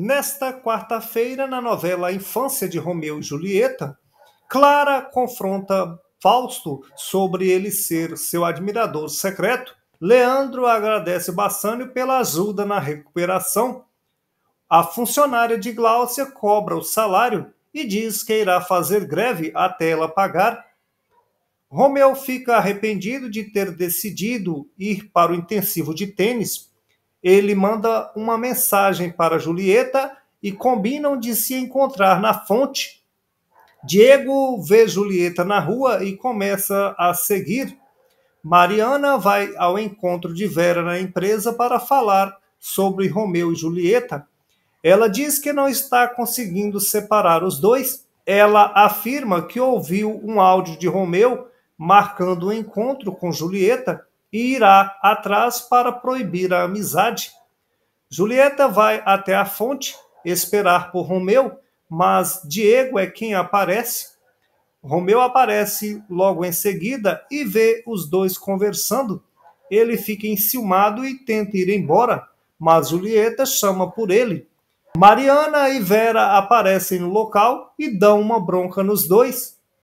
Nesta quarta-feira, na novela Infância de Romeu e Julieta, Clara confronta Fausto sobre ele ser seu admirador secreto. Leandro agradece Bassânio pela ajuda na recuperação. A funcionária de Gláucia cobra o salário e diz que irá fazer greve até ela pagar. Romeu fica arrependido de ter decidido ir para o intensivo de tênis ele manda uma mensagem para Julieta e combinam de se encontrar na fonte. Diego vê Julieta na rua e começa a seguir. Mariana vai ao encontro de Vera na empresa para falar sobre Romeu e Julieta. Ela diz que não está conseguindo separar os dois. Ela afirma que ouviu um áudio de Romeu marcando o um encontro com Julieta irá atrás para proibir a amizade. Julieta vai até a fonte esperar por Romeu, mas Diego é quem aparece. Romeu aparece logo em seguida e vê os dois conversando. Ele fica enciumado e tenta ir embora, mas Julieta chama por ele. Mariana e Vera aparecem no local e dão uma bronca nos dois.